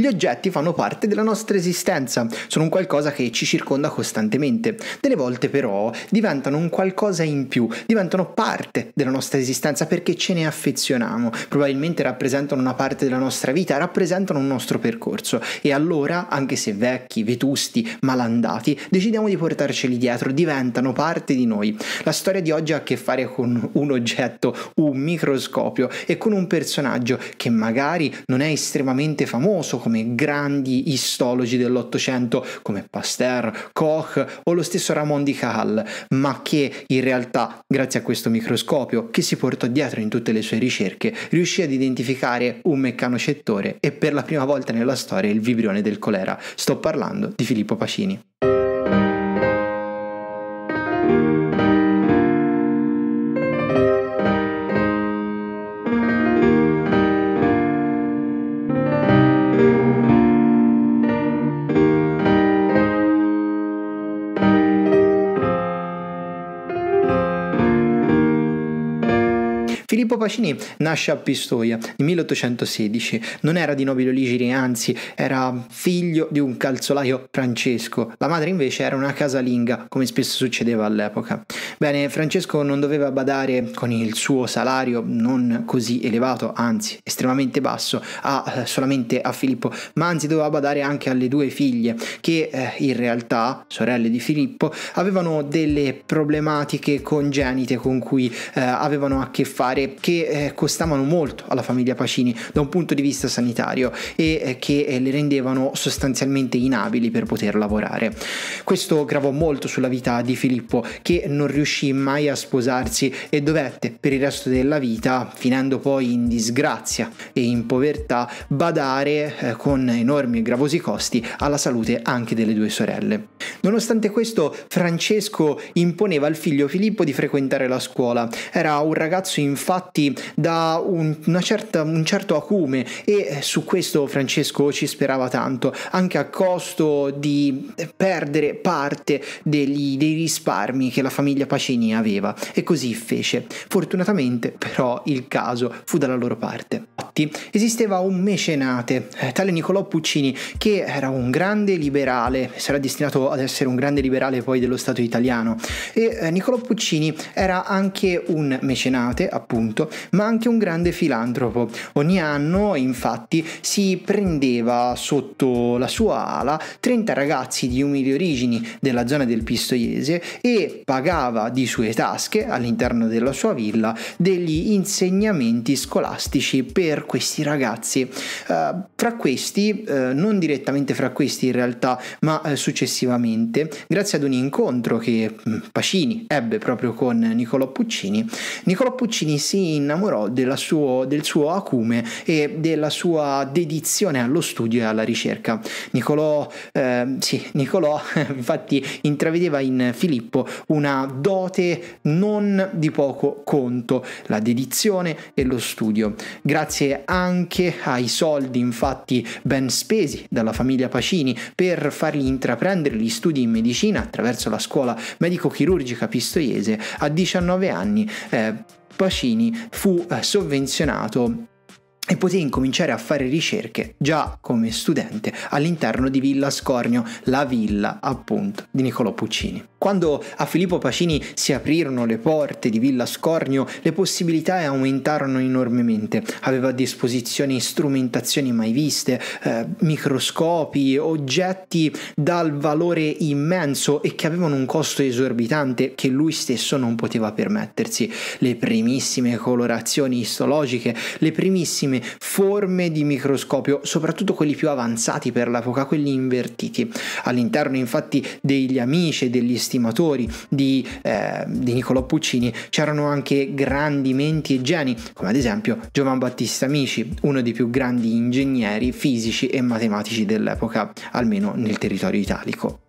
Gli oggetti fanno parte della nostra esistenza, sono un qualcosa che ci circonda costantemente. Delle volte però diventano un qualcosa in più, diventano parte della nostra esistenza perché ce ne affezioniamo, probabilmente rappresentano una parte della nostra vita, rappresentano un nostro percorso e allora, anche se vecchi, vetusti, malandati, decidiamo di portarceli dietro, diventano parte di noi. La storia di oggi ha a che fare con un oggetto, un microscopio e con un personaggio che magari non è estremamente famoso, come grandi istologi dell'Ottocento come Pasteur, Koch o lo stesso Ramon di Cajal, ma che in realtà, grazie a questo microscopio che si portò dietro in tutte le sue ricerche, riuscì ad identificare un meccanocettore e per la prima volta nella storia il vibrione del colera. Sto parlando di Filippo Pacini. Filippo Pacini nasce a Pistoia nel 1816, non era di nobile origine, anzi era figlio di un calzolaio Francesco, la madre invece era una casalinga, come spesso succedeva all'epoca. Bene, Francesco non doveva badare con il suo salario non così elevato, anzi estremamente basso, a, eh, solamente a Filippo, ma anzi doveva badare anche alle due figlie, che eh, in realtà, sorelle di Filippo, avevano delle problematiche congenite con cui eh, avevano a che fare che eh, costavano molto alla famiglia Pacini da un punto di vista sanitario e eh, che eh, le rendevano sostanzialmente inabili per poter lavorare. Questo gravò molto sulla vita di Filippo che non riuscì mai a sposarsi e dovette per il resto della vita, finendo poi in disgrazia e in povertà, badare eh, con enormi e gravosi costi alla salute anche delle due sorelle. Nonostante questo, Francesco imponeva al figlio Filippo di frequentare la scuola. Era un ragazzo infatti fatti da un, certa, un certo acume e eh, su questo Francesco ci sperava tanto, anche a costo di perdere parte degli, dei risparmi che la famiglia Pacini aveva. E così fece. Fortunatamente però il caso fu dalla loro parte. Infatti esisteva un mecenate, eh, tale Niccolò Puccini, che era un grande liberale, sarà destinato ad essere un grande liberale poi dello Stato italiano. E eh, Niccolò Puccini era anche un mecenate, appunto, compiuto, ma anche un grande filantropo. Ogni anno, infatti, si prendeva sotto la sua ala 30 ragazzi di umili origini della zona del Pistoiese e pagava di sue tasche, all'interno della sua villa, degli insegnamenti scolastici per questi ragazzi. Uh, fra questi, uh, non direttamente fra questi in realtà, ma uh, successivamente, grazie ad un incontro che mm, Pacini ebbe proprio con Niccolò Puccini, Niccolò Puccini si mi innamorò suo, del suo acume e della sua dedizione allo studio e alla ricerca. Nicolò, eh, sì, Nicolò infatti intravedeva in Filippo una dote non di poco conto, la dedizione e lo studio. Grazie anche ai soldi infatti ben spesi dalla famiglia Pacini per fargli intraprendere gli studi in medicina attraverso la scuola medico-chirurgica pistoiese, a 19 anni eh, Pacini fu eh, sovvenzionato e potei incominciare a fare ricerche già come studente all'interno di Villa Scornio, la villa appunto di Niccolò Puccini. Quando a Filippo Pacini si aprirono le porte di Villa Scornio, le possibilità aumentarono enormemente. Aveva a disposizione strumentazioni mai viste, eh, microscopi, oggetti dal valore immenso e che avevano un costo esorbitante che lui stesso non poteva permettersi. Le primissime colorazioni istologiche, le primissime tantissime forme di microscopio, soprattutto quelli più avanzati per l'epoca, quelli invertiti. All'interno infatti degli amici e degli stimatori di, eh, di Niccolò Puccini c'erano anche grandi menti e geni, come ad esempio Giovan Battista Amici, uno dei più grandi ingegneri fisici e matematici dell'epoca, almeno nel territorio italico.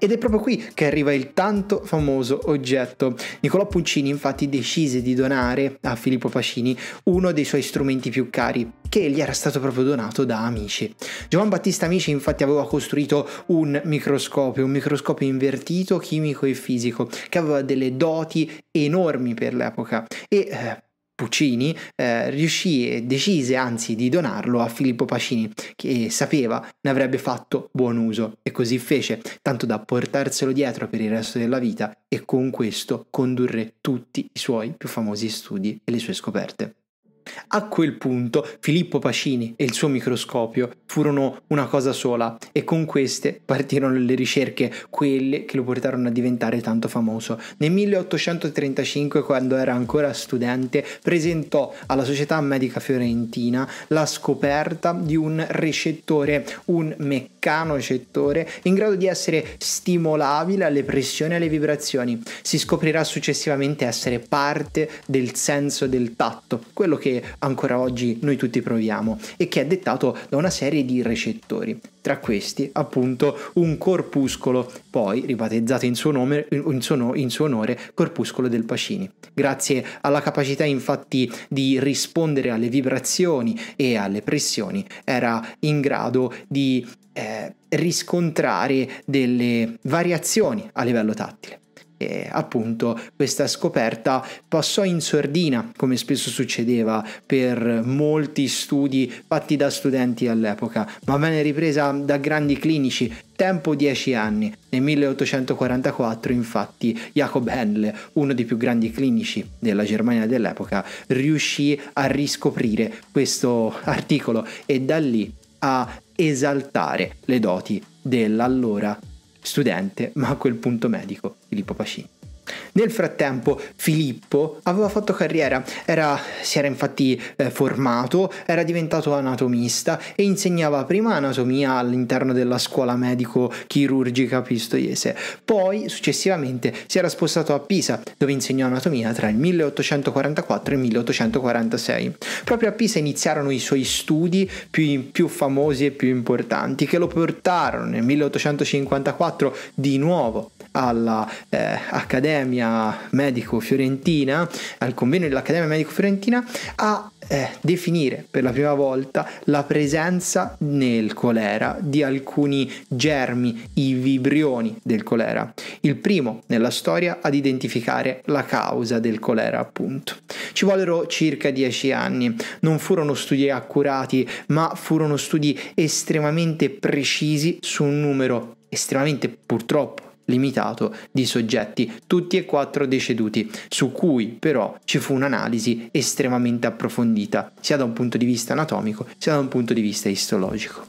Ed è proprio qui che arriva il tanto famoso oggetto. Niccolò Puccini infatti decise di donare a Filippo Pacini uno dei suoi strumenti più cari, che gli era stato proprio donato da amici. Giovan Battista Amici infatti aveva costruito un microscopio, un microscopio invertito, chimico e fisico, che aveva delle doti enormi per l'epoca e eh, Puccini, eh, riuscì e decise anzi di donarlo a Filippo Pacini, che sapeva ne avrebbe fatto buon uso e così fece, tanto da portarselo dietro per il resto della vita e con questo condurre tutti i suoi più famosi studi e le sue scoperte. A quel punto Filippo Pacini e il suo microscopio furono una cosa sola e con queste partirono le ricerche, quelle che lo portarono a diventare tanto famoso. Nel 1835, quando era ancora studente, presentò alla Società Medica Fiorentina la scoperta di un recettore, un meccanocettore, in grado di essere stimolabile alle pressioni e alle vibrazioni. Si scoprirà successivamente essere parte del senso del tatto, quello che ancora oggi noi tutti proviamo e che è dettato da una serie di recettori. Tra questi, appunto, un corpuscolo, poi ribattezzato in, in, no, in suo, onore corpuscolo del Pacini. Grazie alla capacità, infatti, di rispondere alle vibrazioni e alle pressioni, era in grado di eh, riscontrare delle variazioni a livello tattile. E appunto questa scoperta passò in sordina, come spesso succedeva per molti studi fatti da studenti all'epoca, ma venne ripresa da grandi clinici tempo 10 anni. Nel 1844 infatti Jacob Henle, uno dei più grandi clinici della Germania dell'epoca, riuscì a riscoprire questo articolo e da lì a esaltare le doti dell'allora studente, ma a quel punto medico, Filippo Pacini. Nel frattempo Filippo aveva fatto carriera, era, si era infatti eh, formato, era diventato anatomista e insegnava prima anatomia all'interno della scuola medico-chirurgica pistoiese, poi successivamente si era spostato a Pisa dove insegnò anatomia tra il 1844 e il 1846. Proprio a Pisa iniziarono i suoi studi più, più famosi e più importanti che lo portarono nel 1854 di nuovo all'Accademia eh, Medico Fiorentina, al convegno dell'Accademia Medico Fiorentina, a eh, definire per la prima volta la presenza nel colera di alcuni germi, i vibrioni del colera. Il primo nella storia ad identificare la causa del colera, appunto. Ci vollero circa dieci anni. Non furono studi accurati, ma furono studi estremamente precisi su un numero estremamente purtroppo limitato di soggetti, tutti e quattro deceduti, su cui però ci fu un'analisi estremamente approfondita, sia da un punto di vista anatomico sia da un punto di vista istologico.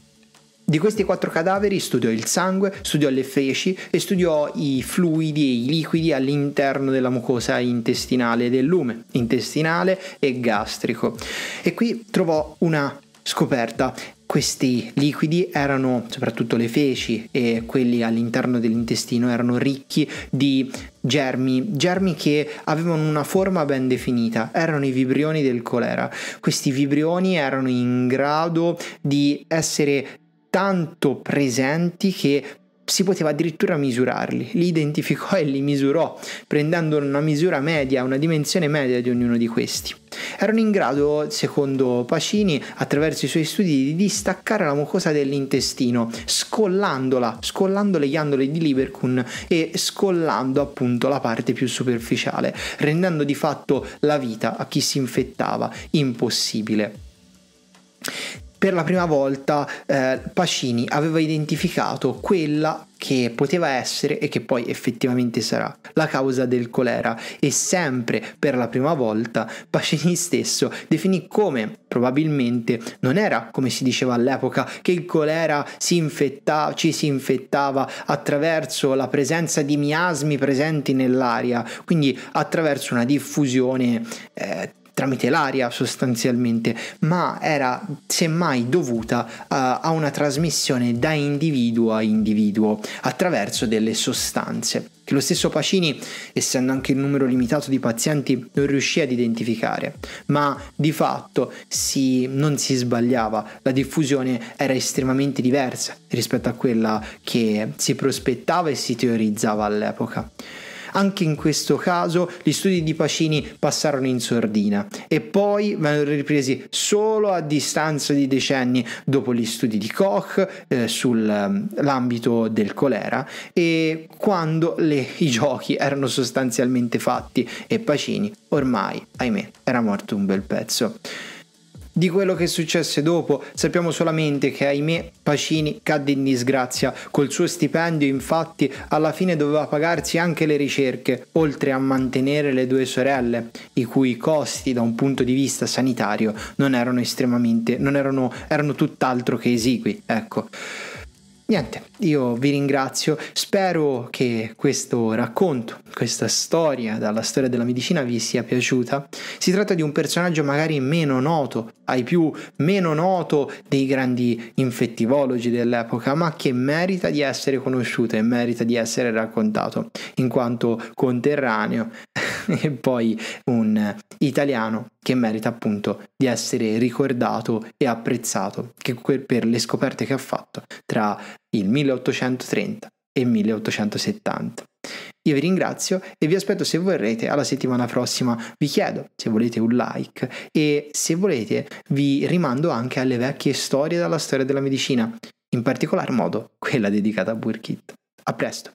Di questi quattro cadaveri studiò il sangue, studiò le feci e studiò i fluidi e i liquidi all'interno della mucosa intestinale del lume, intestinale e gastrico. E qui trovò una scoperta questi liquidi erano, soprattutto le feci e quelli all'interno dell'intestino, erano ricchi di germi, germi che avevano una forma ben definita, erano i vibrioni del colera. Questi vibrioni erano in grado di essere tanto presenti che si poteva addirittura misurarli, li identificò e li misurò, prendendo una misura media, una dimensione media di ognuno di questi. Erano in grado, secondo Pacini, attraverso i suoi studi di distaccare la mucosa dell'intestino, scollandola, scollando le ghiandole di Lieberkun e scollando appunto la parte più superficiale, rendendo di fatto la vita a chi si infettava impossibile per la prima volta eh, Pacini aveva identificato quella che poteva essere e che poi effettivamente sarà la causa del colera e sempre per la prima volta Pacini stesso definì come probabilmente non era come si diceva all'epoca che il colera si infetta, ci si infettava attraverso la presenza di miasmi presenti nell'aria quindi attraverso una diffusione eh, tramite l'aria sostanzialmente, ma era semmai dovuta uh, a una trasmissione da individuo a individuo attraverso delle sostanze che lo stesso Pacini, essendo anche il numero limitato di pazienti, non riuscì ad identificare, ma di fatto si, non si sbagliava, la diffusione era estremamente diversa rispetto a quella che si prospettava e si teorizzava all'epoca. Anche in questo caso gli studi di Pacini passarono in sordina e poi vennero ripresi solo a distanza di decenni dopo gli studi di Koch eh, sull'ambito ehm, del colera e quando le, i giochi erano sostanzialmente fatti e Pacini ormai, ahimè, era morto un bel pezzo. Di quello che successe dopo sappiamo solamente che ahimè Pacini cadde in disgrazia, col suo stipendio infatti alla fine doveva pagarsi anche le ricerche, oltre a mantenere le due sorelle, i cui costi da un punto di vista sanitario non erano estremamente, non erano, erano tutt'altro che esigui, ecco niente, io vi ringrazio, spero che questo racconto, questa storia dalla storia della medicina vi sia piaciuta. Si tratta di un personaggio magari meno noto, ai più meno noto dei grandi infettivologi dell'epoca, ma che merita di essere conosciuto e merita di essere raccontato, in quanto conterraneo e poi un italiano che merita appunto di essere ricordato e apprezzato per le scoperte che ha fatto tra il 1830 e 1870. Io vi ringrazio e vi aspetto se vorrete alla settimana prossima. Vi chiedo se volete un like e se volete vi rimando anche alle vecchie storie dalla storia della medicina, in particolar modo quella dedicata a Burkitt. A presto!